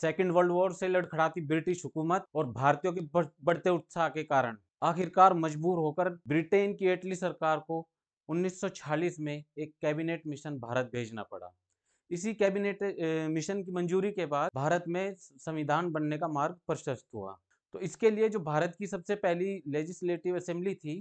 second world war से लड़खड़ाती British हुकूमत और भारतीयों के बढ़ते उत्साह के कारण आखिरकार मजबूर होकर ब्रिटेन की इटली सरकार को 1940 में एक कैबिनेट मिशन भारत भेजना पड़ा इसी कैबिनेट मिशन की मंजूरी के बाद भारत में संविधान बनने का मार्ग प्रशस्त हुआ तो इसके लिए जो भारत की सबसे पहली लेजिस्लेटिव असेंबली थी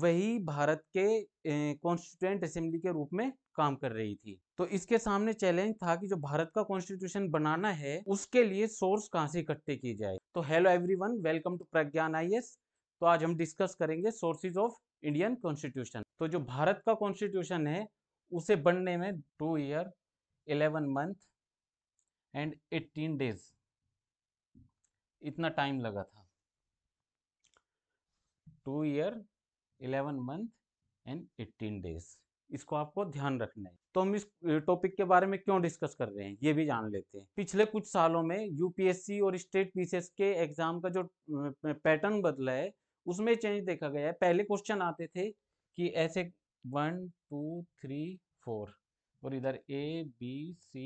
वही भारत के कॉन्स्टिट्यूंट असेंबली के रूप में काम कर रही थी तो इसके सामने चैलेंज था कि जो भारत का कॉन्स्टिट्यूशन बनाना है उसके लिए सोर्स कहाँ से इकट्ठे किए जाए तो hello everyone welcome to Pragyan आई तो आज हम डिस्कस करेंगे सोर्सेज ऑफ इंडियन कॉन्स्टिट्यूशन तो जो भारत का कॉन्स्टिट्यूशन है उसे बनने में two year eleven month and eighteen days इतना टाइम लगा था two year eleven month and eighteen days इसको आपको ध्यान रखना है तो हम इस टॉपिक के बारे में क्यों डिस्कस कर रहे हैं ये भी जान लेते हैं पिछले कुछ सालों में यूपीएससी और स्टेट पीसीएस के एग्जाम का जो पैटर्न बदला है उसमें चेंज देखा गया है पहले क्वेश्चन आते थे कि ऐसे वन टू थ्री फोर और इधर ए बी सी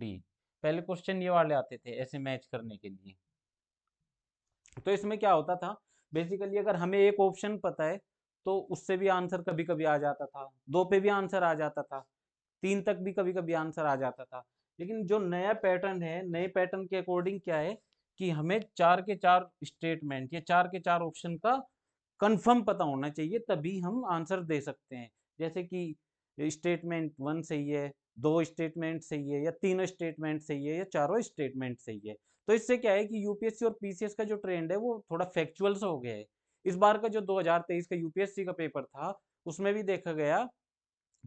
डी पहले क्वेश्चन ये वाले आते थे ऐसे मैच करने के लिए तो इसमें क्या होता था बेसिकली अगर हमें एक ऑप्शन पता है तो उससे भी आंसर कभी कभी आ जाता था दो पे भी आंसर आ जाता था तीन तक भी कभी कभी आंसर आ जाता था लेकिन जो नया पैटर्न है नए पैटर्न के अकॉर्डिंग क्या है कि हमें चार के चार स्टेटमेंट या चार के चार ऑप्शन का कंफर्म पता होना चाहिए तभी हम आंसर दे सकते हैं जैसे कि स्टेटमेंट वन सही है दो स्टेटमेंट सही है या तीनों स्टेटमेंट सही है या चारों स्टेटमेंट सही है तो इससे क्या है कि यूपीएससी और पीसीएस का जो ट्रेंड है वो थोड़ा फैक्चुअल हो गया है इस बार का जो 2023 का यूपीएससी का पेपर था उसमें भी देखा गया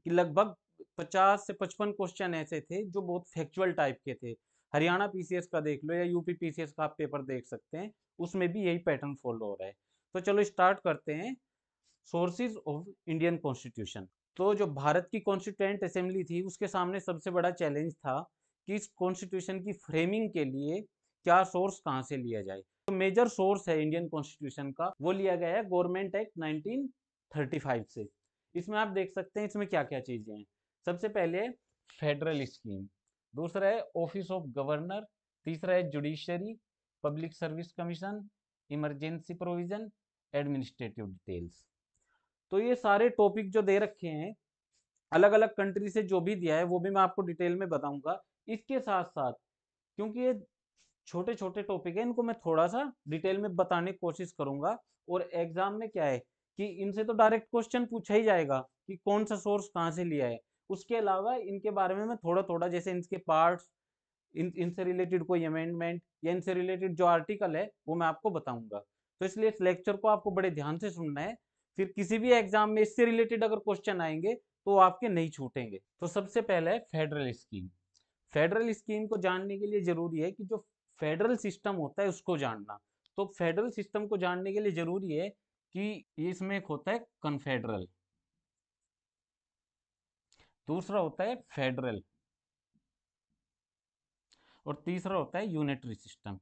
कि लगभग 50 से 55 क्वेश्चन ऐसे थे जो बहुत फैक्चुअल टाइप के थे हरियाणा पीसीएस का देख लो या यूपी पीसीएस का आप पेपर देख सकते हैं उसमें भी यही पैटर्न फॉलो हो रहा है तो चलो स्टार्ट करते हैं सोर्सेज ऑफ इंडियन कॉन्स्टिट्यूशन तो जो भारत की कॉन्स्टिट्यूंट असेंबली थी उसके सामने सबसे बड़ा चैलेंज था कि इस कॉन्स्टिट्यूशन की फ्रेमिंग के लिए क्या सोर्स कहाँ से लिया जाए तो मेजर सोर्स है इंडियन कॉन्स्टिट्यूशन का वो लिया गया है गवर्नमेंट एक्ट फाइव से इसमें आप देख सकते हैं इसमें क्या क्या चीजें हैं सबसे पहले फेडरल स्कीम दूसरा है ऑफिस ऑफ गवर्नर तीसरा है judiciary public service commission emergency provision administrative details तो ये सारे टॉपिक जो दे रखे हैं अलग अलग कंट्री से जो भी दिया है वो भी मैं आपको डिटेल में बताऊंगा इसके साथ साथ क्योंकि ये छोटे छोटे टॉपिक है इनको मैं थोड़ा सा डिटेल में बताने की कोशिश करूंगा और एग्जाम में क्या है कि इनसे तो डायरेक्ट क्वेश्चन पूछा ही जाएगा कि कौन सा सोर्स कहाँ से लिया है उसके अलावा इनके बारे में मैं थोड़ा थोड़ा जैसे इनके पार्ट इन इनसे रिलेटेड कोई अमेंडमेंट या इनसे रिलेटेड जो आर्टिकल है वो मैं आपको बताऊंगा तो इसलिए इस लेक्चर को आपको बड़े ध्यान से सुनना है फिर किसी भी एग्जाम में इससे रिलेटेड अगर क्वेश्चन आएंगे तो आपके नहीं छूटेंगे तो सबसे पहले है फेडरल स्कीम फेडरल स्कीम को जानने के लिए जरूरी है कि जो फेडरल सिस्टम होता है उसको जानना तो फेडरल सिस्टम को जानने के लिए जरूरी है कि इसमें एक होता है कन्फेडरल दूसरा होता है फेडरल और तीसरा होता है यूनिटरी सिस्टम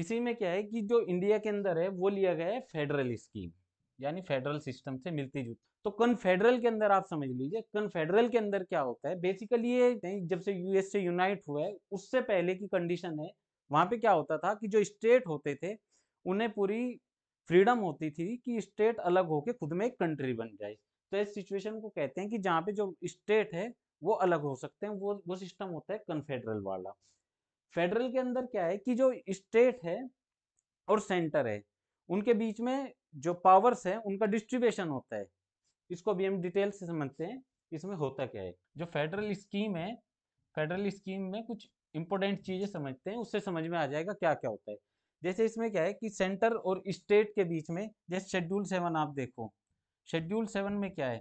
इसी में क्या है कि जो इंडिया के अंदर है वो लिया गया है फेडरल स्कीम यानी फेडरल सिस्टम से मिलती जुलती तो कन्फेडरल के अंदर आप समझ लीजिए कन्फेडरल के अंदर क्या होता है बेसिकली ये जब से यूएस से यूनाइट हुआ है उससे पहले की कंडीशन है वहाँ पे क्या होता था कि जो स्टेट होते थे उन्हें पूरी फ्रीडम होती थी कि स्टेट अलग होके खुद में एक कंट्री बन जाए तो इस सिचुएशन को कहते हैं कि जहाँ पे जो स्टेट है वो अलग हो सकते हैं वो वो सिस्टम होता है कन्फेडरल वाला फेडरल के अंदर क्या है कि जो स्टेट है और सेंटर है उनके बीच में जो पावर्स है उनका डिस्ट्रीब्यूशन होता है इसको अभी हम डिटेल से समझते हैं इसमें होता क्या है जो फेडरल स्कीम है फेडरल स्कीम में कुछ इंपॉर्टेंट चीज़ें समझते हैं उससे समझ में आ जाएगा क्या क्या होता है जैसे इसमें क्या है कि सेंटर और स्टेट के बीच में जैसे शेड्यूल सेवन आप देखो शेड्यूल सेवन में क्या है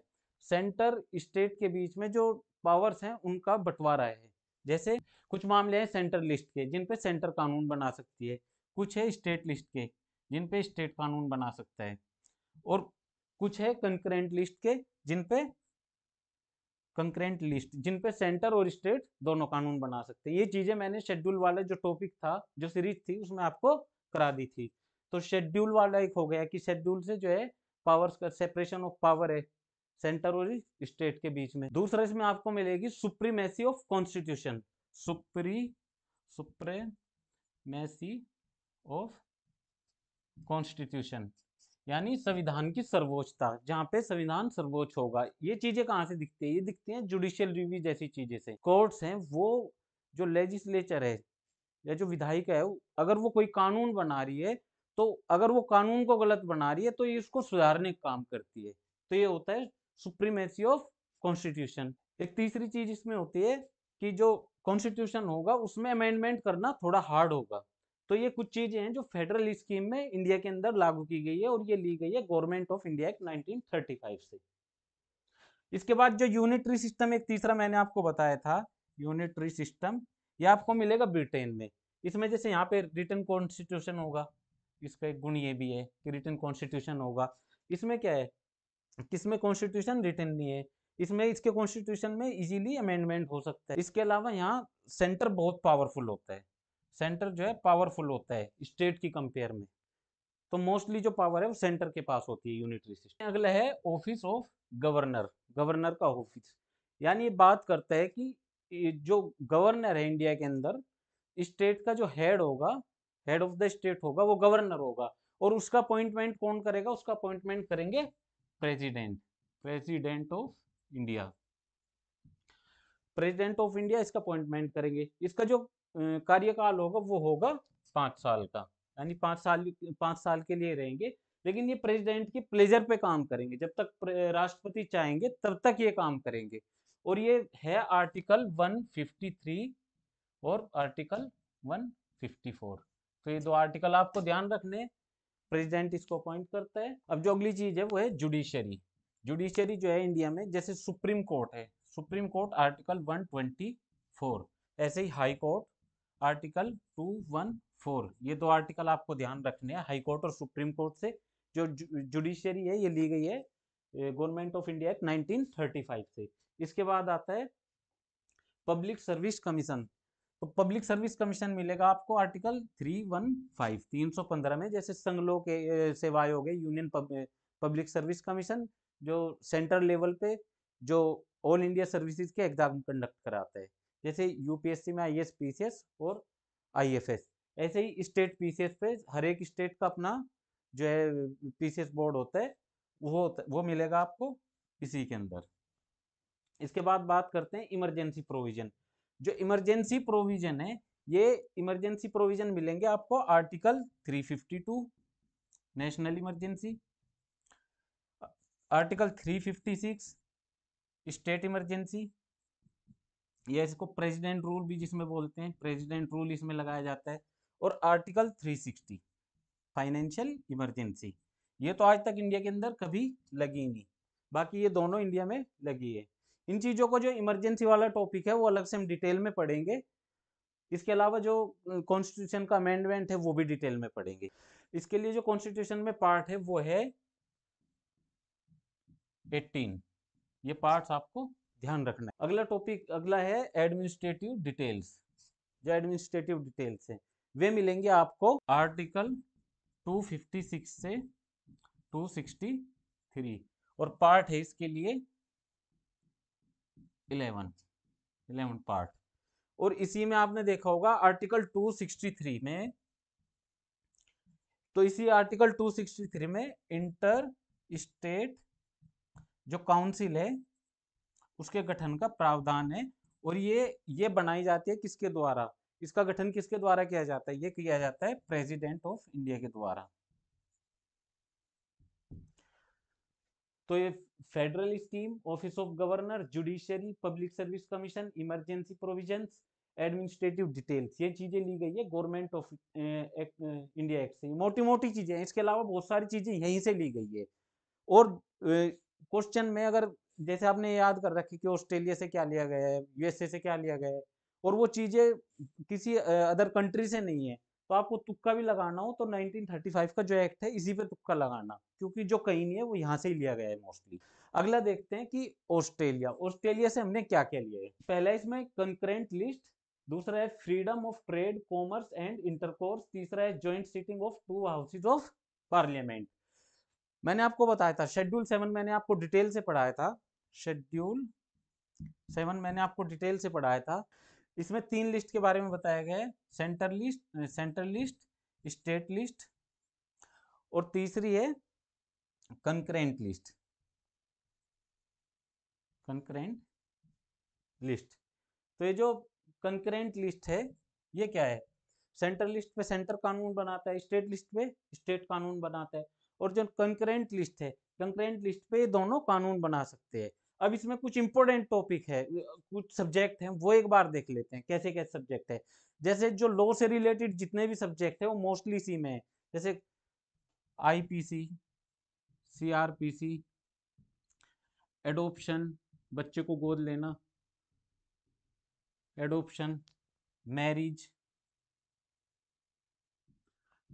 सेंटर स्टेट के बीच में जो पावर्स हैं उनका बंटवारा है जैसे कुछ मामले हैं सेंटर लिस्ट के जिन पे सेंटर कानून बना सकती है कुछ है स्टेट लिस्ट के जिन पे स्टेट कानून बना सकता है और कुछ है कंक्रेंट लिस्ट के जिन पे लिस्ट जिन पे सेंटर और स्टेट दोनों कानून बना सकते हैं ये चीजें मैंने शेड्यूल वाला जो टॉपिक था जो सीरीज थी उसमें आपको करा दी थी तो शेड्यूल वाला एक हो गया कि शेड्यूल से जो है पावर्स का सेपरेशन ऑफ पावर है सेंटर और स्टेट के बीच में दूसरा इसमें आपको मिलेगी supremacy of constitution supre supremacy of constitution यानी संविधान की सर्वोच्चता जहाँ पे संविधान सर्वोच्च होगा ये चीजें कहाँ से दिखती है ये दिखती हैं जुडिशियल रिव्यू जैसी चीजें से कोर्ट्स हैं वो जो लेजिस्लेचर है या जो विधायिका है अगर वो कोई कानून बना रही है तो अगर वो कानून को गलत बना रही है तो ये उसको सुधारने का काम करती है तो ये होता है सुप्रीमेसी ऑफ कॉन्स्टिट्यूशन एक तीसरी चीज इसमें होती है कि जो कॉन्स्टिट्यूशन होगा उसमें अमेंडमेंट करना थोड़ा हार्ड होगा तो ये कुछ चीजें हैं जो फेडरल स्कीम में इंडिया के अंदर लागू की गई है और ये ली गई है गवर्नमेंट ऑफ इंडिया एक्ट 1935 से इसके बाद जो यूनिटरी सिस्टम एक तीसरा मैंने आपको बताया था यूनिटरी सिस्टम ये आपको मिलेगा ब्रिटेन में इसमें जैसे यहाँ पे रिटर्न कॉन्स्टिट्यूशन होगा इसका एक गुण ये भी है कि रिटर्न कॉन्स्टिट्यूशन होगा इसमें क्या है किसमें कॉन्स्टिट्यूशन रिटर्न नहीं है इसमें इसके कॉन्स्टिट्यूशन में इजीली अमेंडमेंट हो सकता है इसके अलावा यहाँ सेंटर बहुत पावरफुल होता है सेंटर जो है पावरफुल होता है स्टेट की कंपेयर में तो मोस्टली जो पावर है वो सेंटर के पास होती है यूनिटरी सिस्टम अगला है ऑफिस ऑफ गवर्नर गवर्नर का ऑफिस यानी ये बात करता है कि जो गवर्नर है इंडिया के अंदर स्टेट का जो हेड होगा हेड ऑफ द स्टेट होगा वो गवर्नर होगा और उसका अपॉइंटमेंट कौन करेगा उसका अपॉइंटमेंट करेंगे president president of India president of India इसका अपॉइंटमेंट करेंगे इसका जो कार्यकाल होगा वो होगा पाँच साल का यानी पाँच साल पाँच साल के लिए रहेंगे लेकिन ये प्रेसिडेंट की प्लेजर पे काम करेंगे जब तक राष्ट्रपति चाहेंगे तब तक ये काम करेंगे और ये है आर्टिकल 153 और आर्टिकल 154 तो ये दो आर्टिकल आपको ध्यान रखने प्रेसिडेंट इसको अपॉइंट करता है अब जो अगली चीज है वो है जुडिशरी जुडिशरी जो है इंडिया में जैसे सुप्रीम कोर्ट है सुप्रीम कोर्ट आर्टिकल 124 ऐसे ही हाई कोर्ट आर्टिकल 214 ये दो आर्टिकल आपको ध्यान रखने हैं हाई कोर्ट और सुप्रीम कोर्ट से जो जुडिशियरी है ये ली गई है गवर्नमेंट ऑफ इंडिया एक्ट 1935 से इसके बाद आता है पब्लिक सर्विस कमीशन तो पब्लिक सर्विस कमीशन मिलेगा आपको आर्टिकल 315 315 में जैसे संघ लोक सेवा आयोग है यूनियन पब्लिक सर्विस कमीशन जो सेंट्रल लेवल पे जो ऑल इंडिया सर्विसेज के एग्जाम कंडक्ट कराते हैं जैसे यूपीएससी में आईएएस पीसीएस और आईएफएस ऐसे ही स्टेट पीसीएस पे हर एक स्टेट का अपना जो है पीसीएस बोर्ड होता है वो वो मिलेगा आपको इसी के अंदर इसके बाद बात करते हैं इमरजेंसी प्रोविजन जो इमरजेंसी प्रोविजन है ये इमरजेंसी प्रोविजन मिलेंगे आपको article 352 national emergency article 356 state emergency या इसको प्रेसिडेंट रूल भी जिसमें बोलते हैं प्रेसिडेंट रूल इसमें लगाया जाता है और आर्टिकल 360 फाइनेंशियल इमरजेंसी ये तो आज तक इंडिया के अंदर कभी लगी नहीं बाकी ये दोनों इंडिया में लगी है इन चीज़ों को जो इमरजेंसी वाला टॉपिक है वो अलग से हम डिटेल में पढ़ेंगे इसके अलावा जो कॉन्स्टिट्यूशन का अमेंडमेंट है वो भी डिटेल में पढ़ेंगे इसके लिए जो कॉन्स्टिट्यूशन में पार्ट है वो है 18 ये पार्ट्स आपको ध्यान रखना है अगला टॉपिक अगला है एडमिनिस्ट्रेटिव डिटेल्स जो एडमिनिस्ट्रेटिव डिटेल्स है वे मिलेंगे आपको आर्टिकल 256 से 263 और पार्ट है इसके लिए 11 11 पार्ट और इसी में आपने देखा होगा आर्टिकल 263 में तो इसी आर्टिकल 263 में इंटर स्टेट जो काउंसिल है उसके गठन का प्रावधान है और ये ये बनाई जाती है किसके द्वारा इसका गठन किसके द्वारा किया जाता है ये किया जाता है प्रेसिडेंट ऑफ इंडिया के द्वारा तो ये federal scheme office of governor judiciary public service commission emergency provision administrative details ये चीजें ली गई है गवर्नमेंट ऑफ इंडिया एक्ट से मोटी मोटी चीजें इसके अलावा बहुत सारी चीजें यहीं से ली गई है और क्वेश्चन में अगर जैसे आपने याद कर रखी कि ऑस्ट्रेलिया से क्या लिया गया है यूएसए से क्या लिया गया है और वो चीज़ें किसी अदर कंट्री से नहीं है तो आपको तुक्का भी लगाना हो तो 1935 का जो एक्ट है इसी पे तुक्का लगाना क्योंकि जो कहीं नहीं है वो यहाँ से ही लिया गया है मोस्टली अगला देखते हैं कि ऑस्ट्रेलिया ऑस्ट्रेलिया से हमने क्या क्या लिया है पहला इसमें कंक्रेंट लिस्ट दूसरा है freedom of trade commerce and intercourse तीसरा है joint sitting of two houses of parliament मैंने आपको बताया था शेड्यूल सेवन मैंने आपको डिटेल से पढ़ाया था शेड्यूल सेवन मैंने आपको डिटेल से पढ़ाया था इसमें तीन लिस्ट के बारे में बताया गया है centre list centre list state list और तीसरी है कंक्रेंट लिस्ट कंक्रेंट लिस्ट तो ये जो कंक्रेंट लिस्ट है ये क्या है सेंटर लिस्ट पे सेंटर कानून बनाता है स्टेट लिस्ट पे स्टेट कानून बनाता है और जो कंकरेंट लिस्ट है कंकरेंट लिस्ट पे दोनों कानून बना सकते हैं अब इसमें कुछ इंपॉर्टेंट टॉपिक है कुछ सब्जेक्ट हैं वो एक बार देख लेते हैं कैसे कैसे सब्जेक्ट है जैसे जो लॉ से रिलेटेड जितने भी सब्जेक्ट है वो मोस्टली सी में है जैसे आईपीसी सीआरपीसी एडोप्शन बच्चे को गोद लेना एडोप्शन मैरिज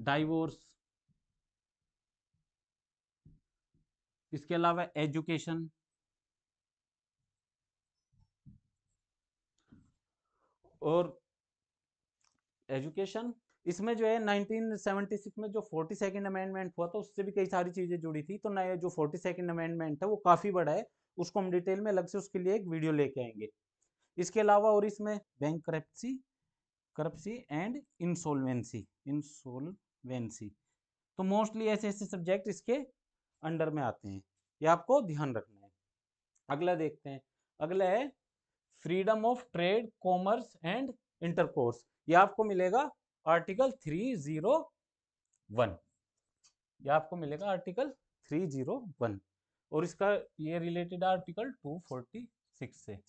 डाइवोर्स इसके अलावा एजुकेशन और एजुकेशन इसमें जो है 1976 में जो फोर्टी सेकेंड अमेंडमेंट हुआ था उससे भी कई सारी चीज़ें जुड़ी थी तो नया जो फोर्टी सेकेंड अमेंडमेंट है वो काफ़ी बड़ा है उसको हम डिटेल में अलग से उसके लिए एक वीडियो लेके आएंगे इसके अलावा और इसमें bankruptcy ruptcy and insolvency insolvency तो मोस्टली ऐसे ऐसे सब्जेक्ट इसके अंडर में आते हैं ये आपको ध्यान रखना है अगला देखते हैं अगला है freedom of trade commerce and intercourse ये आपको मिलेगा आर्टिकल थ्री जीरो वन ये आपको मिलेगा आर्टिकल थ्री जीरो वन और इसका ये related article two forty six से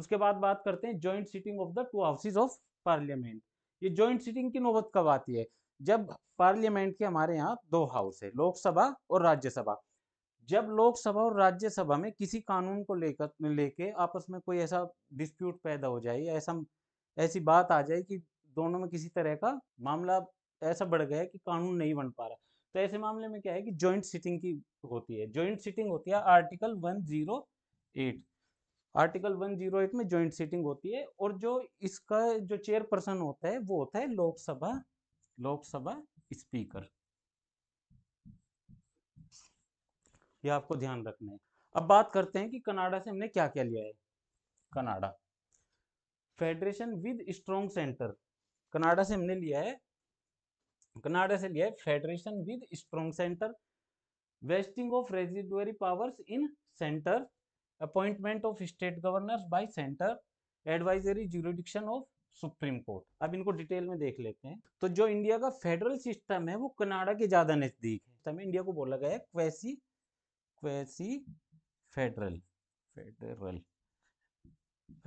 उसके बाद बात करते हैं joint sitting of the two houses of parliament ये ज्वाइंट सीटिंग की नौबत कब आती है जब पार्लियामेंट के हमारे यहाँ दो हाउस है लोकसभा और राज्यसभा जब लोकसभा और राज्यसभा में किसी कानून को लेकर लेके आपस में कोई ऐसा डिस्प्यूट पैदा हो जाए ऐसा ऐसी बात आ जाए कि दोनों में किसी तरह का मामला ऐसा बढ़ गया कि कानून नहीं बन पा रहा तो ऐसे मामले में क्या है कि जॉइंट सिटिंग की होती है जॉइंट सिटिंग होती है आर्टिकल 108 आर्टिकल 108 में जॉइंट सिटिंग होती है और जो इसका जो चेयरपर्सन होता है वो होता है लोकसभा लोकसभा स्पीकर ये आपको ध्यान रखना है अब बात करते हैं कि कनाडा से हमने क्या क्या लिया है Canada federation with strong centre Canada से हमने लिया है कनाडा से लिया है federation with strong centre vesting of residuary powers in centre appointment of state governors by centre advisory jurisdiction of supreme court अब इनको डिटेल में देख लेते हैं तो जो इंडिया का फेडरल सिस्टम है वो कनाडा के ज्यादा नजदीक है तमें इंडिया को बोला गया क्वेसी क्वेसी फेडरल फेडरल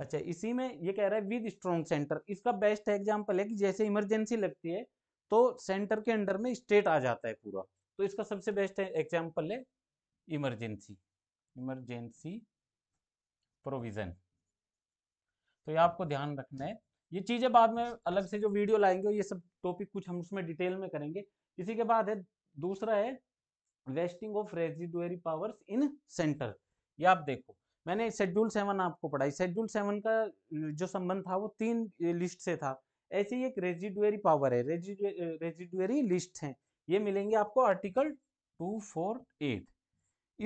अच्छा इसी में ये कह रहा है विद स्ट्रॉन्ग सेंटर इसका बेस्ट एग्जाम्पल है कि जैसे इमरजेंसी लगती है तो सेंटर के अंडर में स्टेट आ जाता है पूरा तो इसका सबसे बेस्ट एग्जाम्पल है इमरजेंसी इमरजेंसी प्रोविजन तो ये आपको ध्यान रखना है ये चीज़ें बाद में अलग से जो वीडियो लाएंगे ये सब टॉपिक कुछ हम उसमें डिटेल में करेंगे इसी के बाद है दूसरा है vesting of residuary powers in centre ये आप देखो मैंने शेड्यूल सेवन आपको पढ़ाई शेड्यूल सेवन का जो संबंध था वो तीन लिस्ट से था ऐसे ही एक रेजिडुअरी पावर है रेजिडुअरी लिस्ट है ये मिलेंगे आपको आर्टिकल टू फोर एट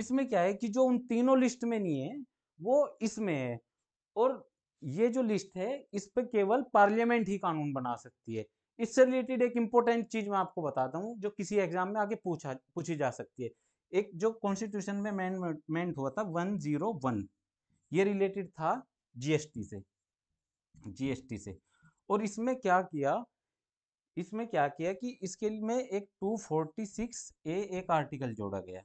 इसमें क्या है कि जो उन तीनों लिस्ट में नहीं है वो इसमें है और ये जो लिस्ट है इस पर केवल पार्लियामेंट ही कानून बना सकती है इससे रिलेटेड एक इंपॉर्टेंट चीज मैं आपको बताता हूँ जो किसी एग्जाम में आगे पूछा पूछी जा सकती है एक जो कॉन्स्टिट्यूशन में अमेंडमेंट हुआ था वन जीरो वन ये रिलेटेड था जीएसटी से जीएसटी से और इसमें क्या किया इसमें क्या किया कि इसके में एक टू फोर्टी सिक्स ए एक आर्टिकल जोड़ा गया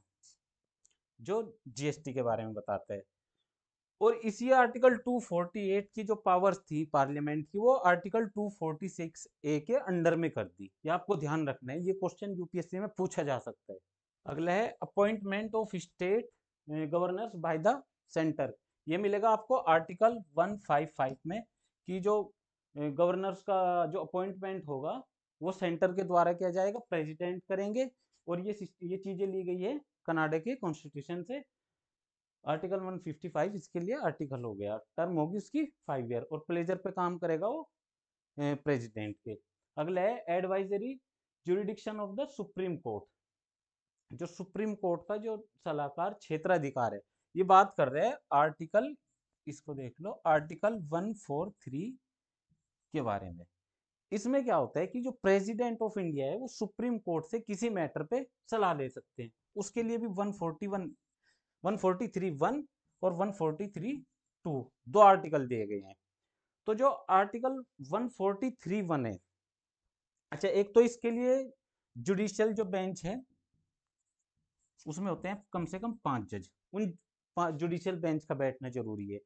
जो जीएसटी के बारे में बताता है और इसी आर्टिकल 248 की जो पावर्स थी पार्लियामेंट की वो आर्टिकल 246 ए के अंडर में कर दी ये आपको ध्यान रखना है ये क्वेश्चन यूपीएससी में पूछा जा सकता है अगला है appointment of state governors by the centre ये मिलेगा आपको आर्टिकल 155 में कि जो गवर्नर्स का जो अपॉइंटमेंट होगा वो सेंटर के द्वारा किया जाएगा प्रेसिडेंट करेंगे और ये ये चीज़ें ली गई है कनाडा के कॉन्स्टिट्यूशन से आर्टिकल 155 इसके लिए आर्टिकल हो गया टर्म होगी उसकी फाइव ईयर और प्लेजर पे काम करेगा वो प्रेसिडेंट के अगला है advisory jurisdiction of the supreme court जो सुप्रीम कोर्ट का जो सलाहकार क्षेत्राधिकार है ये बात कर रहे हैं आर्टिकल इसको देख लो आर्टिकल 143 के बारे में इसमें क्या होता है कि जो प्रेसिडेंट ऑफ इंडिया है वो सुप्रीम कोर्ट से किसी मैटर पे सलाह ले सकते हैं उसके लिए भी 141 143.1 वन और 143.2 टू दो आर्टिकल दिए गए हैं तो जो आर्टिकल 143.1 वन है अच्छा एक तो इसके लिए जुडिशियल जो बेंच है उसमें होते हैं कम से कम पांच जज उन जुडिशियल बेंच का बैठना जरूरी है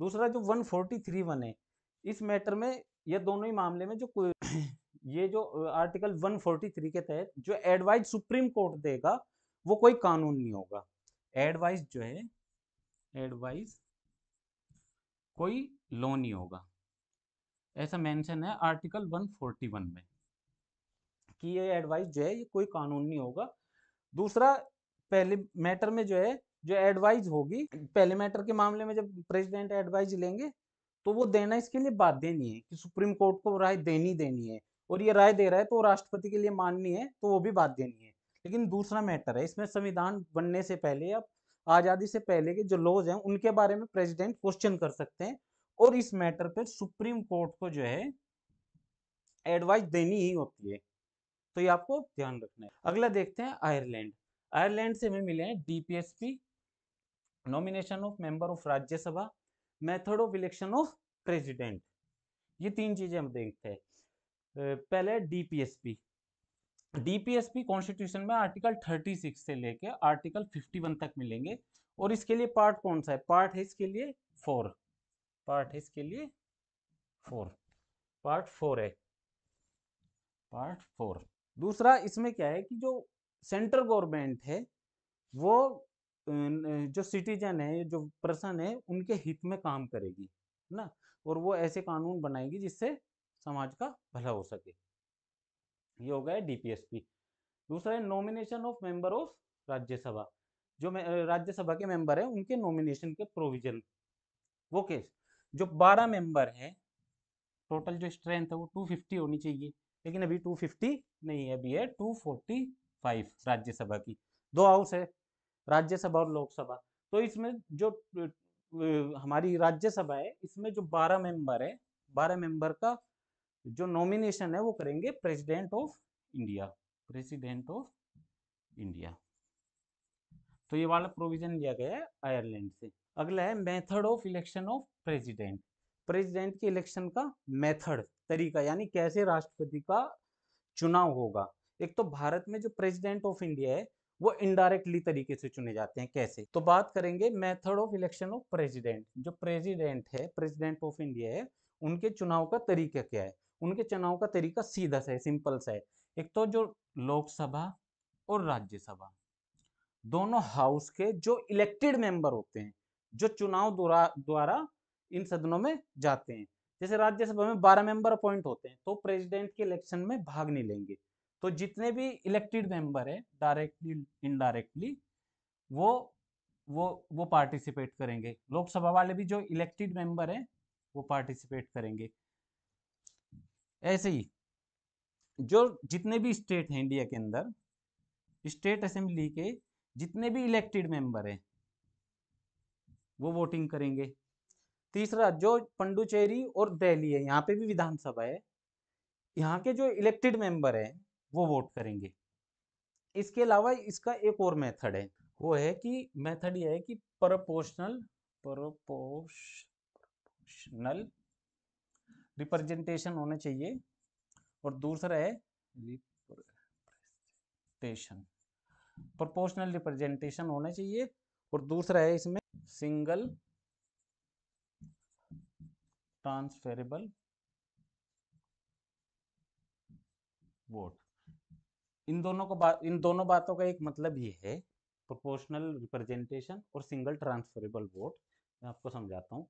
दूसरा जो 143.1 वन है इस मैटर में यह दोनों ही मामले में जो ये जो आर्टिकल 143 के तहत जो एडवाइज सुप्रीम कोर्ट देगा वो कोई कानून नहीं होगा एडवाइस जो है एडवाइस कोई लो नहीं होगा ऐसा मेंशन है आर्टिकल 141 में कि ये एडवाइस जो है ये कोई कानून नहीं होगा दूसरा पहले मैटर में जो है जो एडवाइज होगी पहले मैटर के मामले में जब प्रेसिडेंट एडवाइज लेंगे तो वो देना इसके लिए बात देनी है कि सुप्रीम कोर्ट को राय देनी देनी है और ये राय दे रहा है तो राष्ट्रपति के लिए माननी है तो वो भी बात देनी है लेकिन दूसरा मैटर है इसमें संविधान बनने से पहले या आज़ादी से पहले के जो लॉज हैं उनके बारे में प्रेसिडेंट क्वेश्चन कर सकते हैं और इस मैटर पर सुप्रीम कोर्ट को जो है एडवाइस देनी ही होती है तो ये आपको ध्यान रखना है अगला देखते हैं आयरलैंड आयरलैंड से हमें मिले हैं DPSP nomination of member of Rajya Sabha method of election of president ये तीन चीजें हम देखते हैं पहले डीपीएसपी डीपीएसपी कॉन्स्टिट्यूशन में आर्टिकल 36 से लेके आर्टिकल 51 तक मिलेंगे और इसके लिए पार्ट कौन सा है पार्ट है इसके लिए फोर पार्ट है इसके लिए फोर पार्ट फोर है पार्ट फोर दूसरा इसमें क्या है कि जो सेंट्रल गवर्नमेंट है वो जो सिटीजन है जो पर्सन है उनके हित में काम करेगी ना और वो ऐसे कानून बनाएगी जिससे समाज का भला हो सके ये हो गया डीपीएसपी दूसरा है nomination of member of Rajya Sabha जो राज्यसभा के मेंबर है उनके नॉमिनेशन के प्रोविजन वो केस जो 12 मेंबर है टोटल जो स्ट्रेंथ है वो 250 होनी चाहिए लेकिन अभी 250 नहीं है अभी है 245 राज्यसभा की दो हाउस है राज्यसभा और लोकसभा तो इसमें जो हमारी राज्यसभा है इसमें जो 12 मेंबर है 12 मेंबर का जो नॉमिनेशन है वो करेंगे president of India president of India तो ये वाला प्रोविजन लिया गया है आयरलैंड से अगला है method of election of president president के इलेक्शन का मेथड तरीका यानी कैसे राष्ट्रपति का चुनाव होगा एक तो भारत में जो प्रेसिडेंट ऑफ इंडिया है वो इनडायरेक्टली तरीके से चुने जाते हैं कैसे तो बात करेंगे method of election of president जो प्रेसिडेंट है प्रेसिडेंट ऑफ इंडिया है उनके चुनाव का तरीका क्या है उनके चुनाव का तरीका सीधा सा है सिंपल सा है एक तो जो लोकसभा और राज्यसभा दोनों हाउस के जो इलेक्टेड मेंबर होते हैं जो चुनाव द्वारा इन सदनों में जाते हैं जैसे राज्यसभा में बारह मेंबर अपॉइंट होते हैं तो प्रेसिडेंट के इलेक्शन में भाग नहीं लेंगे तो जितने भी इलेक्टेड मेंबर है डायरेक्टली इनडायरेक्टली वो वो वो पार्टिसिपेट करेंगे लोकसभा वाले भी जो इलेक्टेड मेंबर हैं वो पार्टिसिपेट करेंगे ऐसे ही जो जितने भी स्टेट हैं इंडिया के अंदर स्टेट असेंबली के जितने भी इलेक्टेड मेंबर हैं वो वोटिंग करेंगे तीसरा जो पंडुचेरी और दिल्ली है यहाँ पे भी विधानसभा है यहाँ के जो इलेक्टेड मेंबर हैं वो वोट करेंगे इसके अलावा इसका एक और मेथड है वो है कि मेथड ये है कि प्रोपोर्शनल प्रोपोर्शनल रिप्रेजेंटेशन होना चाहिए और दूसरा है रिप्रेजेंटेशन प्रोपोर्शनल रिप्रेजेंटेशन होना चाहिए और दूसरा है इसमें सिंगल ट्रांसफेरेबल वोट इन दोनों को बात इन दोनों बातों का एक मतलब ये है प्रोपोर्शनल रिप्रेजेंटेशन और सिंगल ट्रांसफरेबल वोट मैं आपको समझाता हूँ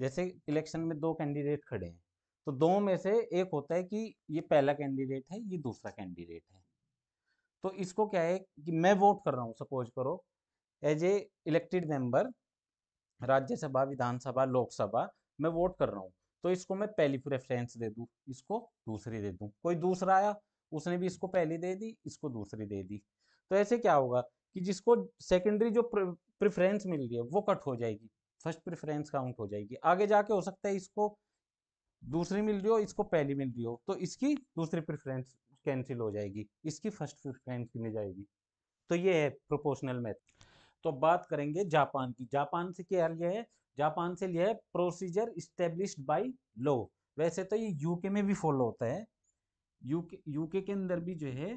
जैसे इलेक्शन में दो कैंडिडेट खड़े हैं तो दो में से एक होता है कि ये पहला कैंडिडेट है ये दूसरा कैंडिडेट है तो इसको क्या है कि मैं वोट कर रहा हूँ सपोज करो as a elected member Rajya Sabha Vidhan Sabha Lok Sabha मैं वोट कर रहा हूँ तो इसको मैं पहली प्रेफरेंस दे दूँ इसको दूसरी दे दूँ कोई दूसरा आया उसने भी इसको पहली दे दी इसको दूसरी दे दी तो ऐसे क्या होगा कि जिसको सेकेंडरी जो प्रेफरेंस मिल रही है वो कट हो जाएगी फर्स्ट प्रेफरेंस काउंट हो जाएगी आगे जाके हो सकता है इसको दूसरी मिल रही हो इसको पहली मिल रही हो तो इसकी दूसरी प्रेफरेंस कैंसिल हो जाएगी इसकी फर्स्ट प्रेफरेंस मिल जाएगी तो ये है प्रोपोर्शनल मैथ तो बात करेंगे जापान की जापान से क्या लिया है जापान से लिया है प्रोसीजर इस्टेब्लिश्ड बाई लॉ वैसे तो ये यूके में भी फॉलो होता है यूके यूके के अंदर भी जो है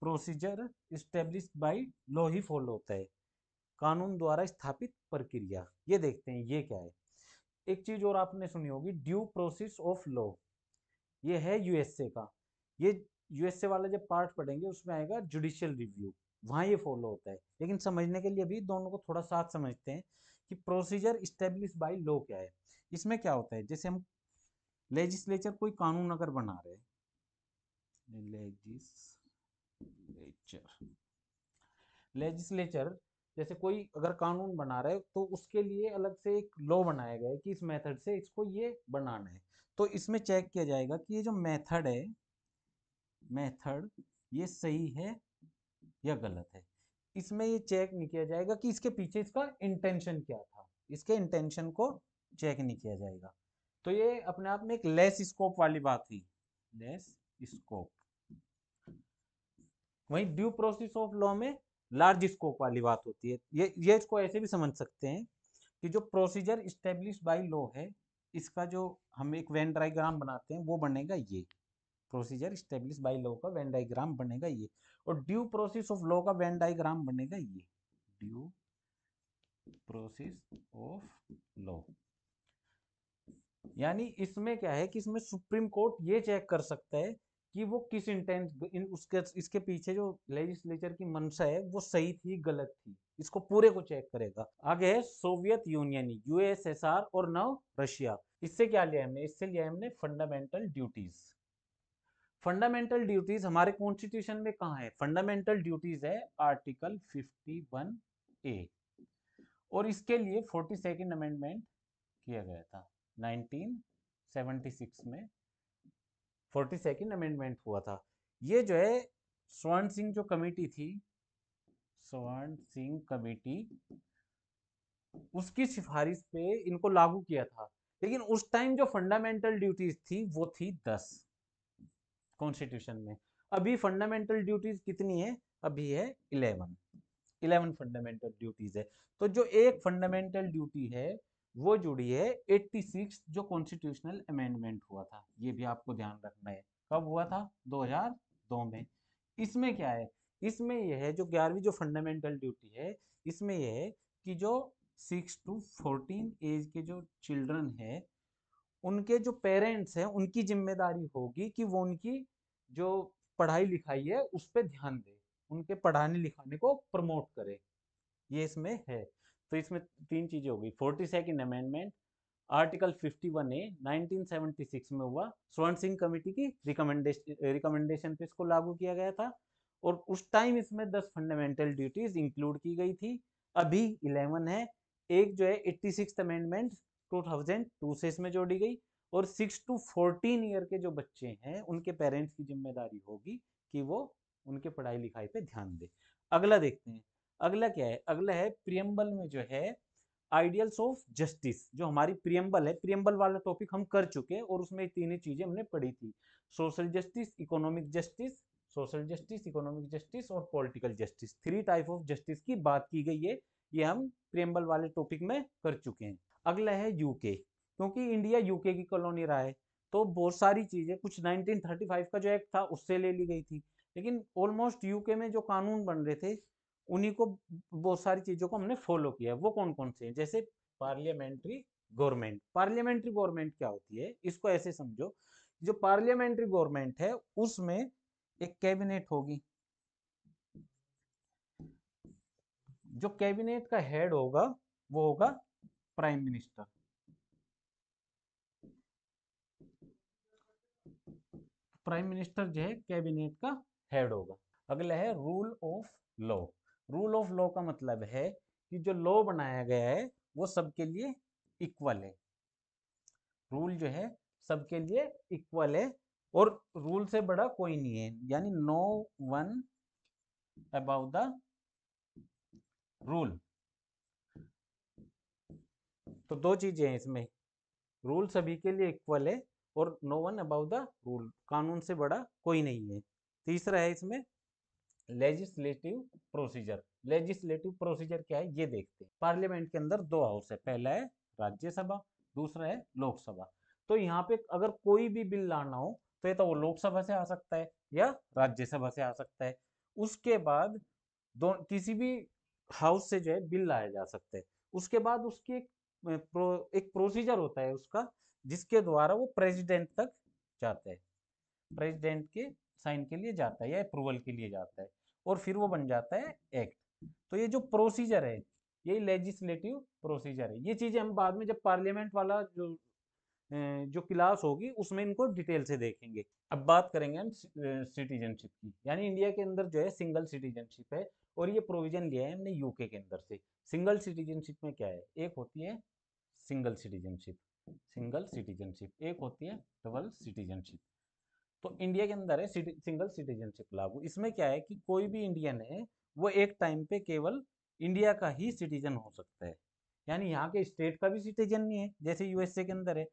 प्रोसीजर इस्टेब्लिश बाई लॉ ही फॉलो होता है कानून द्वारा स्थापित प्रक्रिया ये देखते हैं ये क्या है एक चीज और आपने सुनी होगी ड्यू प्रोसेस ऑफ लॉ ये है यूएसए का ये यूएसए वाला जब पार्ट पढ़ेंगे उसमें आएगा जुडिशियल रिव्यू वहां ये फॉलो होता है लेकिन समझने के लिए भी दोनों को थोड़ा साथ समझते हैं कि प्रोसीजर स्टेब्लिश बाई लॉ क्या है इसमें क्या होता है जैसे हम लेजिस्लेचर कोई कानून अगर बना रहे लेजिस्लेचर लेजिस्लेचर जैसे कोई अगर कानून बना रहा है तो उसके लिए अलग से एक लॉ बनाया गया है कि इस मेथड से इसको ये बनाना है तो इसमें चेक किया जाएगा कि ये जो मेथड है मेथड ये सही है या गलत है इसमें ये चेक नहीं किया जाएगा कि इसके पीछे इसका इंटेंशन क्या था इसके इंटेंशन को चेक नहीं किया जाएगा तो ये अपने आप में एक लेस स्कोप वाली बात थी लेस स्कोप वही ड्यू प्रोसेस ऑफ लॉ में लार्ज स्कोप वाली बात होती है ये ये इसको ऐसे भी समझ सकते हैं कि जो प्रोसीजर इस्टेब्लिश बाय लॉ है इसका जो हम एक वेन डाइग्राम बनाते हैं वो बनेगा ये प्रोसीजर इस्टेब्लिश बाय लॉ का वेन डाइग्राम बनेगा ये और ड्यू प्रोसेस ऑफ लॉ का वेन डाइग्राम बनेगा ये ड्यू प्रोसेस ऑफ लॉ यानी इसमें क्या है कि इसमें सुप्रीम कोर्ट ये चेक कर सकता है कि वो किस इंटेंट इन उसके इसके पीछे जो लेजिस्लेचर की मंशा है वो सही थी गलत थी इसको पूरे को चेक करेगा आगे है सोवियत यूनियन यूएसएसआर और नव रशिया इससे क्या लिया हमने इससे लिया हमने फंडामेंटल ड्यूटीज फंडामेंटल ड्यूटीज हमारे कॉन्स्टिट्यूशन में कहा है फंडामेंटल ड्यूटीज है आर्टिकल फिफ्टी ए और इसके लिए फोर्टी अमेंडमेंट किया गया था नाइनटीन में फोर्टी सेकेंड अमेंडमेंट हुआ था ये जो है स्वर्ण सिंह जो कमेटी थी स्वर्ण सिंह कमेटी उसकी सिफारिश पे इनको लागू किया था लेकिन उस टाइम जो फंडामेंटल ड्यूटीज थी वो थी दस कॉन्स्टिट्यूशन में अभी फंडामेंटल ड्यूटीज कितनी है अभी है इलेवन इलेवन फंडामेंटल ड्यूटीज है तो जो एक फंडामेंटल ड्यूटी है वो जुड़ी है 86 जो कॉन्स्टिट्यूशनल अमेंडमेंट हुआ था ये भी आपको ध्यान रखना है कब हुआ था 2002 में इसमें क्या है इसमें यह है जो ग्यारहवीं जो फंडामेंटल ड्यूटी है इसमें यह है कि जो सिक्स टू फोर्टीन एज के जो चिल्ड्रन है उनके जो पेरेंट्स हैं उनकी जिम्मेदारी होगी कि वो उनकी जो पढ़ाई लिखाई है उस पर ध्यान दें उनके पढ़ाने लिखाने को प्रमोट करें ये इसमें है तो इसमें तीन चीज़ें हो गई forty second amendment article 51 A 1976 में हुआ स्वर्ण सिंह कमेटी की रिकमेंडेशन रिकमेंडेशन पे इसको लागू किया गया था और उस टाइम इसमें 10 फंडामेंटल ड्यूटीज इंक्लूड की गई थी अभी 11 है एक जो है एट्टी सिक्स अमेंडमेंट 2002 से इसमें जोड़ी गई और 6 टू 14 ईयर के जो बच्चे हैं उनके पेरेंट्स की जिम्मेदारी होगी कि वो उनके पढ़ाई लिखाई पे ध्यान दे अगला देखते हैं अगला क्या है अगला है प्रियम्बल में जो है आइडियल्स ऑफ जस्टिस जो हमारी प्रियम्बल है प्रियम्बल वाला टॉपिक हम कर चुके हैं और उसमें तीन चीजें हमने पढ़ी थी social justice economic justice social justice economic justice और political justice three type of justice की बात की गई है ये हम प्रियम्बल वाले टॉपिक में कर चुके हैं अगला है यूके क्योंकि इंडिया यूके की कॉलोनी रहा है तो बहुत सारी चीजें कुछ 1935 का जो एक्ट था उससे ले ली गई थी लेकिन ऑलमोस्ट यूके में जो कानून बन रहे थे उन्हीं को बहुत सारी चीज़ों को हमने फॉलो किया है वो कौन कौन से हैं जैसे पार्लियामेंट्री गवर्नमेंट पार्लियामेंट्री गवर्नमेंट क्या होती है इसको ऐसे समझो जो पार्लियामेंट्री गवर्नमेंट है उसमें एक कैबिनेट होगी जो कैबिनेट का हेड होगा वो होगा प्राइम मिनिस्टर प्राइम मिनिस्टर जो है कैबिनेट का हेड होगा अगला है rule of law rule of law का मतलब है कि जो लॉ बनाया गया है वो सबके लिए इक्वल है रूल जो है सबके लिए इक्वल है और रूल से बड़ा कोई नहीं है यानी no one above the rule तो दो चीजें हैं इसमें रूल सभी के लिए इक्वल है और no one above the rule कानून से बड़ा कोई नहीं है तीसरा है इसमें लेजिस्लेटिव प्रोसीजर लेजिस्लेटिव प्रोसीजर क्या है ये देखते हैं पार्लियामेंट के अंदर दो हाउस है पहला है राज्यसभा दूसरा है लोकसभा तो यहाँ पे अगर कोई भी बिल लाना हो तो ये तो वो लोकसभा से आ सकता है या राज्यसभा से आ सकता है उसके बाद दो किसी भी हाउस से जो है बिल लाया जा सकता है उसके बाद उसकी एक प्रो, एक प्रोसीजर होता है उसका जिसके द्वारा वो प्रेसिडेंट तक जाता है प्रेसिडेंट के साइन के लिए जाता है या अप्रूवल के लिए जाता है और फिर वो बन जाता है एक्ट तो ये जो प्रोसीजर है ये लेजिस्लेटिव प्रोसीजर है ये चीजें हम बाद में जब पार्लियामेंट वाला जो जो क्लास होगी उसमें इनको डिटेल से देखेंगे अब बात करेंगे हम सिटीजनशिप की यानी इंडिया के अंदर जो है सिंगल सिटीजनशिप है और ये प्रोविजन लिया है हमने यूके के अंदर से सिंगल सिटीजनशिप में क्या है एक होती है सिंगल सिटीजनशिप सिंगल सिटीजनशिप एक होती है डबल सिटीजनशिप तो इंडिया के अंदर है सिंगल सिटीजनशिप लागू इसमें क्या है कि कोई भी इंडियन है वो एक टाइम पे केवल इंडिया का ही सिटीजन हो सकता है यानी यहाँ के स्टेट का भी सिटीजन नहीं है जैसे यूएसए के अंदर है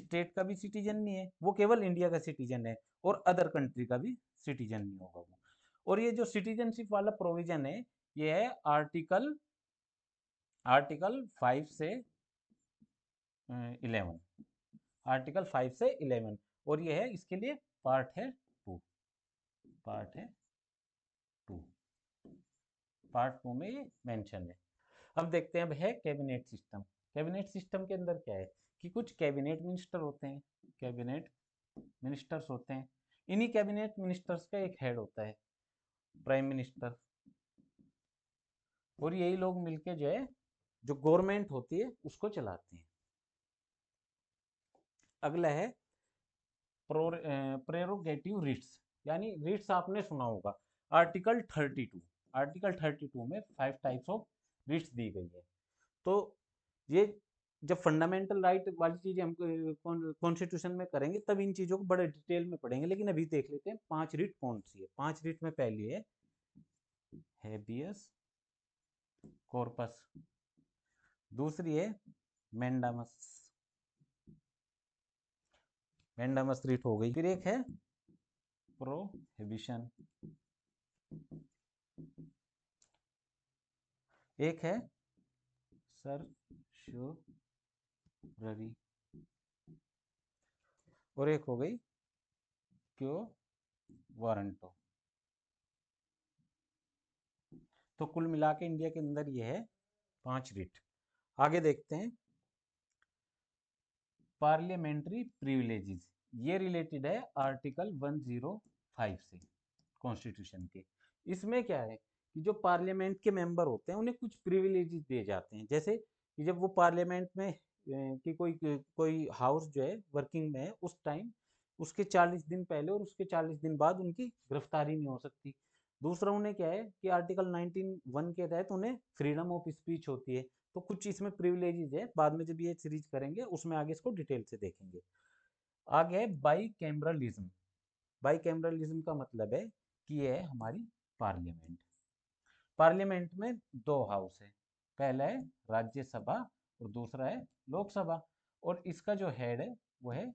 स्टेट का भी सिटीजन नहीं है वो केवल इंडिया का सिटीजन है और अदर कंट्री का भी सिटीजन नहीं होगा वो और ये जो सिटीजनशिप वाला प्रोविजन है ये है आर्टिकल आर्टिकल फाइव से इलेवन आर्टिकल फाइव से इलेवन और ये है इसके लिए पार्ट है टू पार्ट है टू पार्ट टू में ये मेंशन है अब देखते हैं अब है कैबिनेट सिस्टम कैबिनेट सिस्टम के अंदर क्या है कि कुछ कैबिनेट मिनिस्टर होते हैं कैबिनेट मिनिस्टर्स होते हैं इन्हीं कैबिनेट मिनिस्टर्स का एक हेड होता है प्राइम मिनिस्टर और यही लोग मिलके जो है जो गवर्नमेंट होती है उसको चलाते हैं अगला है प्रेरोगेटिव रिट्स यानी रिट्स आपने सुना होगा आर्टिकल 32 आर्टिकल 32 में फाइव टाइप्स ऑफ रिट्स दी गई है तो ये जब फंडामेंटल राइट वाली चीज़ें हम कॉन्स्टिट्यूशन में करेंगे तब इन चीज़ों को बड़े डिटेल में पढ़ेंगे लेकिन अभी देख लेते हैं पांच रिट कौन सी है पांच रिट में पहली है हेबियस कॉर्पस दूसरी है मैंडामस वेंडामा स्ट्रीट हो गई फिर एक है प्रोहिबिशन एक है सर शो रवि और एक हो गई क्यों वारंटो तो कुल मिला के इंडिया के अंदर यह है पांच रिट आगे देखते हैं पार्लियामेंट्री प्रिविलेजेस ये रिलेटेड है आर्टिकल 105 से कॉन्स्टिट्यूशन के इसमें क्या है कि जो पार्लियामेंट के मेंबर होते हैं उन्हें कुछ प्रिविलेज दिए जाते हैं जैसे कि जब वो पार्लियामेंट में की कोई कोई हाउस जो है वर्किंग में है उस टाइम उसके 40 दिन पहले और उसके 40 दिन बाद उनकी गिरफ्तारी नहीं हो सकती दूसरा उन्हें क्या है कि आर्टिकल 19 वन के तहत उन्हें फ्रीडम ऑफ स्पीच होती है तो कुछ इसमें प्रिविलेजेज है बाद में जब ये सीरीज करेंगे उसमें आगे इसको डिटेल से देखेंगे आगे बाई कैमरलिज्म बाई कैमरलिज्म का मतलब है कि ये हमारी पार्लियामेंट पार्लियामेंट में दो हाउस है पहला है राज्यसभा और दूसरा है लोकसभा और इसका जो हेड है वो है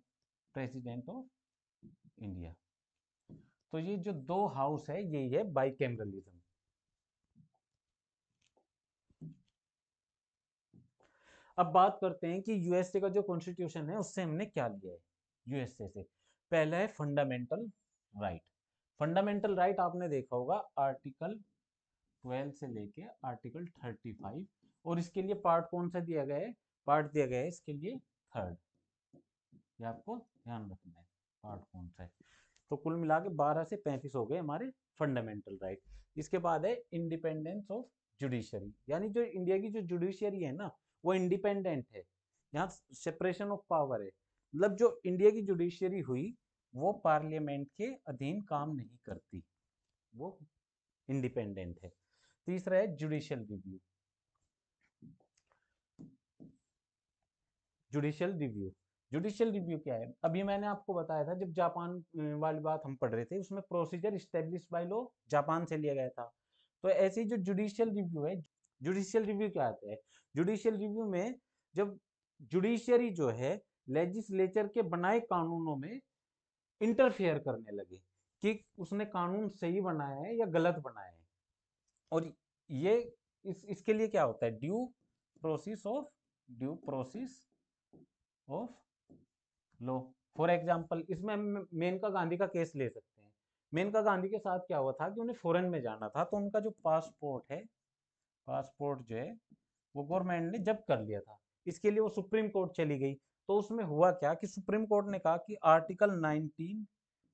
प्रेसिडेंट ऑफ इंडिया तो ये जो दो हाउस है ये है बाई कैमरलिज्म अब बात करते हैं कि यूएसए का जो कॉन्स्टिट्यूशन है उससे हमने क्या लिया है यूएसए से पहला है फंडामेंटल राइट फंडामेंटल राइट आपने देखा होगा आर्टिकल 12 से लेके आर्टिकल 35 और इसके लिए पार्ट कौन सा दिया गया है पार्ट दिया गया है इसके लिए थर्ड ये आपको ध्यान रखना है पार्ट कौन सा है तो कुल मिला के बारह से पैंतीस हो गए हमारे फंडामेंटल राइट इसके बाद है इंडिपेंडेंस ऑफ जुडिशरी यानी जो इंडिया की जो जुडिशियरी है ना वो इंडिपेंडेंट है यहाँ सेपरेशन ऑफ पावर है मतलब जो इंडिया की जुडिशियरी हुई वो पार्लियामेंट के अधीन काम नहीं करती वो इंडिपेंडेंट है तीसरा है judicial review judicial review judicial review क्या है अभी मैंने आपको बताया था जब जापान वाली बात हम पढ़ रहे थे उसमें procedure establish by law Japan से लिया गया था तो ऐसे जो जुडिशियल रिव्यू है जुडिशियल रिव्यू क्या आता है जुडिशियल रिव्यू में जब जुडिशियरी जो है लेजिस्लेचर के बनाए कानूनों में इंटरफेयर करने लगे कि उसने कानून सही बनाया है या गलत बनाया है और ये इस इसके लिए क्या होता है due process of due process of law for example इसमें हम मेनका गांधी का केस ले सकते हैं मेनका गांधी के साथ क्या हुआ था कि उन्हें फॉरेन में जाना था तो उनका जो पासपोर्ट है पासपोर्ट जो है वो गवर्नमेंट ने जब्त कर लिया था इसके लिए वो सुप्रीम कोर्ट चली गई तो उसमें हुआ क्या कि सुप्रीम कोर्ट ने कहा कि आर्टिकल 19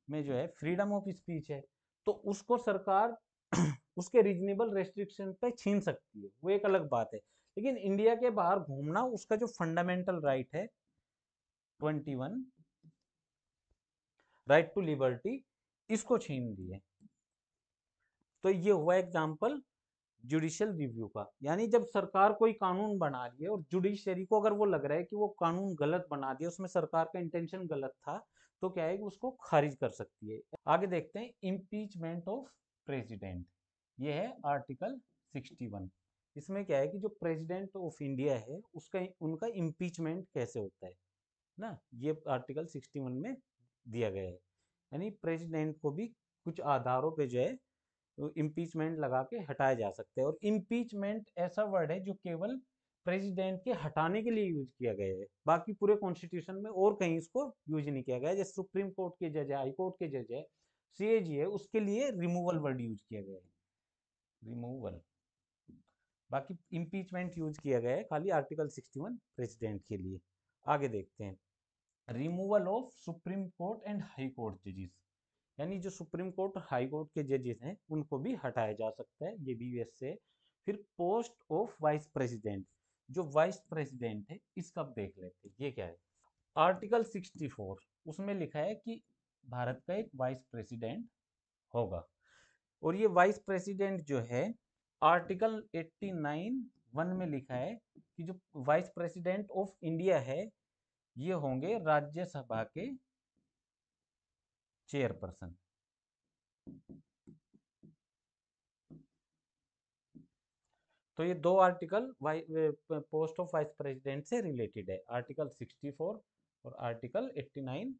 में जो है फ्रीडम ऑफ स्पीच है तो उसको सरकार उसके रीजनेबल रेस्ट्रिक्शन पे छीन सकती है वो एक अलग बात है लेकिन इंडिया के बाहर घूमना उसका जो फंडामेंटल राइट है 21 राइट टू लिबर्टी इसको छीन दिए तो ये हुआ एग्जाम्पल जुडिशल रिव्यू का यानी जब सरकार कोई कानून बना रही है और जुडिशरी को अगर वो लग रहा है कि वो कानून गलत बना दिया उसमें सरकार का इंटेंशन गलत था तो क्या है कि उसको खारिज कर सकती है आगे देखते हैं इम्पीचमेंट ऑफ प्रेसिडेंट ये है आर्टिकल 61 इसमें क्या है कि जो प्रेसिडेंट ऑफ इंडिया है उसका उनका इम्पीचमेंट कैसे होता है ना ये आर्टिकल सिक्सटी में दिया गया है यानी प्रेजिडेंट को भी कुछ आधारों पर जो है इम्पीचमेंट तो लगा के हटाए जा सकते हैं और इम्पीचमेंट ऐसा वर्ड है जो केवल प्रेसिडेंट के हटाने के लिए यूज किया गया है बाकी पूरे कॉन्स्टिट्यूशन में और कहीं इसको यूज नहीं किया गया जैसे सुप्रीम कोर्ट के जज है हाई कोर्ट के जज है सी है उसके लिए रिमूवल वर्ड यूज किया गया है रिमूवल बाकी इम्पीचमेंट यूज किया गया है खाली आर्टिकल 61 प्रेसिडेंट के लिए आगे देखते हैं removal of supreme court and high court जजेस यानी जो सुप्रीम कोर्ट हाई कोर्ट के जजेस हैं उनको भी हटाया जा सकता है ये भी यूएस से फिर पोस्ट ऑफ वाइस प्रेसिडेंट जो वाइस प्रेसिडेंट है इसका देख लेते हैं ये क्या है आर्टिकल 64 उसमें लिखा है कि भारत का एक वाइस प्रेसिडेंट होगा और ये वाइस प्रेसिडेंट जो है आर्टिकल 89 वन में लिखा है कि जो वाइस प्रेसिडेंट ऑफ इंडिया है ये होंगे राज्यसभा के चेयरपर्सन तो ये दो article post of vice president से रिलेटेड है आर्टिकल 64 और आर्टिकल 89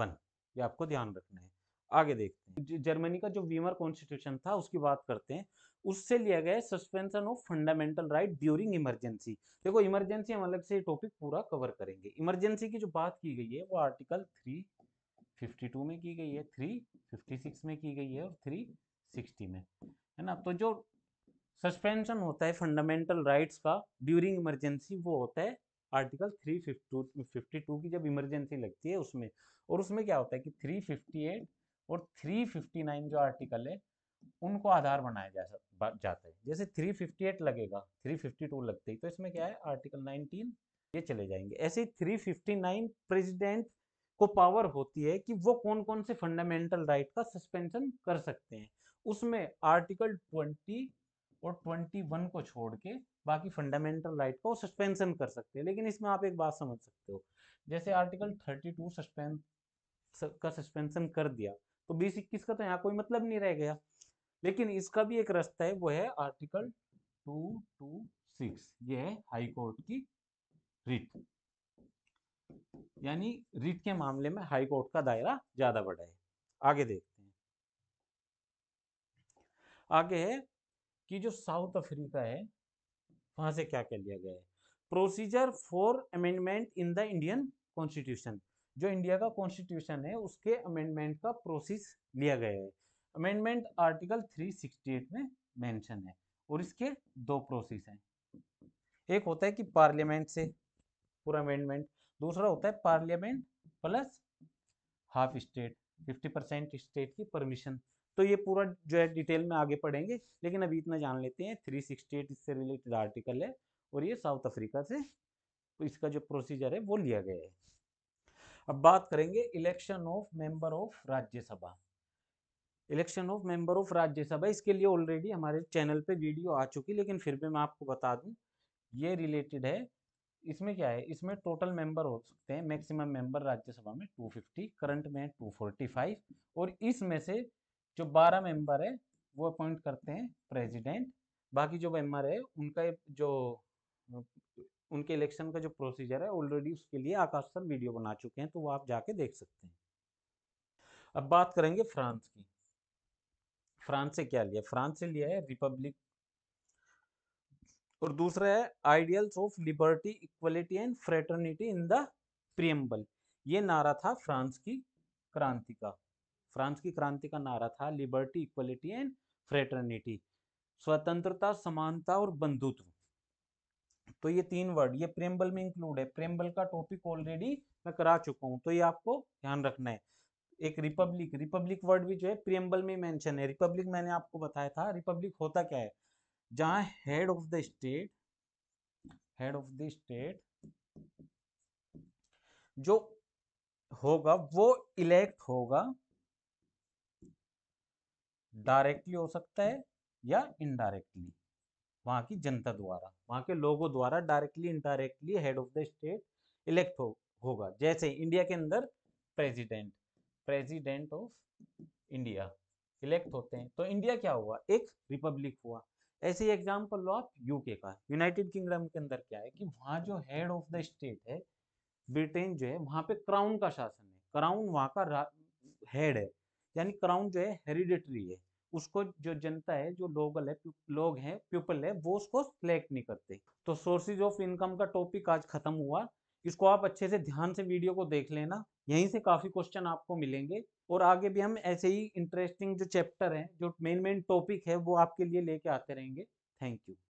वन ये आपको ध्यान रखना है आगे देखते हैं जर्मनी का जो वीमर कॉन्स्टिट्यूशन था उसकी बात करते हैं उससे लिया गया suspension of fundamental right during emergency देखो इमरजेंसी हम अलग से टॉपिक पूरा कवर करेंगे इमरजेंसी की जो बात की गई है वो आर्टिकल थ्री 52 में की गई है थ्री 356 में की गई है और थ्री सिक्सटी में है ना तो जो सस्पेंशन होता है फंडामेंटल राइट्स का ड्यूरिंग इमरजेंसी वो होता है आर्टिकल 352 की जब इमरजेंसी लगती है उसमें और उसमें क्या होता है कि 358 और 359 जो आर्टिकल है उनको आधार बनाया जा जाता है जैसे 358 लगेगा 352 लगते ही तो इसमें क्या है आर्टिकल 19 ये चले जाएंगे ऐसे ही 359 प्रेसिडेंट को पावर होती है कि वो कौन कौन से फंडामेंटल राइट का सस्पेंशन कर सकते हैं उसमें आर्टिकल ट्वेंटी और ट्वेंटी वन को छोड़ के बाकी फंडामेंटल राइट को सस्पेंशन कर सकते हैं लेकिन इसमें आप एक बात समझ सकते हो जैसे आर्टिकल थर्टी टू सस्पेंड का सस्पेंशन कर दिया तो बीस इक्कीस का तो यहाँ कोई मतलब नहीं रह गया लेकिन इसका भी एक रास्ता है वो है आर्टिकल टू टू सिक्स ये है हाईकोर्ट की रिट यानी रिट के मामले में हाई कोर्ट का दायरा ज्यादा बढ़ा है आगे देखते हैं आगे है कि जो साउथ अफ्रीका है वहां से क्या कर लिया गया है procedure for amendment in the Indian constitution जो इंडिया का कॉन्स्टिट्यूशन है उसके अमेंडमेंट का प्रोसेस लिया गया है अमेंडमेंट आर्टिकल 368 में मेंशन है और इसके दो प्रोसेस हैं एक होता है कि पार्लियामेंट से पूरा अमेंडमेंट दूसरा होता है parliament plus half state fifty percent state की परमिशन तो ये पूरा जो है डिटेल में आगे पढ़ेंगे लेकिन अभी इतना जान लेते हैं थ्री सिक्सटी एट इससे रिलेटेड आर्टिकल है और ये साउथ अफ्रीका से तो इसका जो प्रोसीजर है वो लिया गया है अब बात करेंगे election of member of Rajya Sabha election of member of Rajya Sabha इसके लिए ऑलरेडी हमारे चैनल पे वीडियो आ चुकी लेकिन फिर भी मैं आपको बता दूं ये रिलेटेड है इसमें क्या है इसमें टोटल मेंबर हो सकते हैं मैक्सिमम मेंबर राज्यसभा में 250 करंट में 245 और इसमें से जो 12 मेंबर है वो अपॉइंट करते हैं प्रेसिडेंट बाकी जो मेंबर है उनका जो उनके इलेक्शन का जो प्रोसीजर है ऑलरेडी उसके लिए आकाश सर वीडियो बना चुके हैं तो वो आप जाके देख सकते हैं अब बात करेंगे फ्रांस की फ्रांस से क्या लिया फ्रांस से लिया है रिपब्लिक और दूसरा है ideals of liberty equality and fraternity in the preamble ये नारा था फ्रांस की क्रांति का फ्रांस की क्रांति का नारा था लिबर्टी इक्वलिटी एंड फ्रेटर्निटी स्वतंत्रता समानता और बंधुत्व तो ये तीन वर्ड ये प्रेम्बल में इंक्लूड है प्रेम्बल का टॉपिक ऑलरेडी मैं करा चुका हूँ तो ये आपको ध्यान रखना है एक रिपब्लिक रिपब्लिक वर्ड भी जो है प्रेम्बल में मेंशन है रिपब्लिक मैंने आपको बताया था रिपब्लिक होता क्या है जहां head of the state head of the state जो होगा वो इलेक्ट होगा डायरेक्टली हो सकता है या इनडायरेक्टली वहां की जनता द्वारा वहां के लोगों द्वारा directly indirectly head of the state elect हो, होगा जैसे इंडिया के अंदर president president of India elect होते हैं तो इंडिया क्या हुआ एक रिपब्लिक हुआ ऐसे ही एग्जाम्पल लो आप यूके का यूनाइटेड किंगडम के अंदर क्या है कि वहाँ जो हेड ऑफ द स्टेट है ब्रिटेन जो है वहाँ पे क्राउन का शासन है क्राउन वहाँ का हेड है यानी क्राउन जो है हेरिडेटरी है उसको जो जनता है जो लोगल है लोग हैं पीपल है वो उसको सिलेक्ट नहीं करते तो सोर्सेज ऑफ इनकम का टॉपिक आज खत्म हुआ इसको आप अच्छे से ध्यान से वीडियो को देख लेना यहीं से काफ़ी क्वेश्चन आपको मिलेंगे और आगे भी हम ऐसे ही इंटरेस्टिंग जो चैप्टर हैं जो मेन मेन टॉपिक है वो आपके लिए लेके आते रहेंगे थैंक यू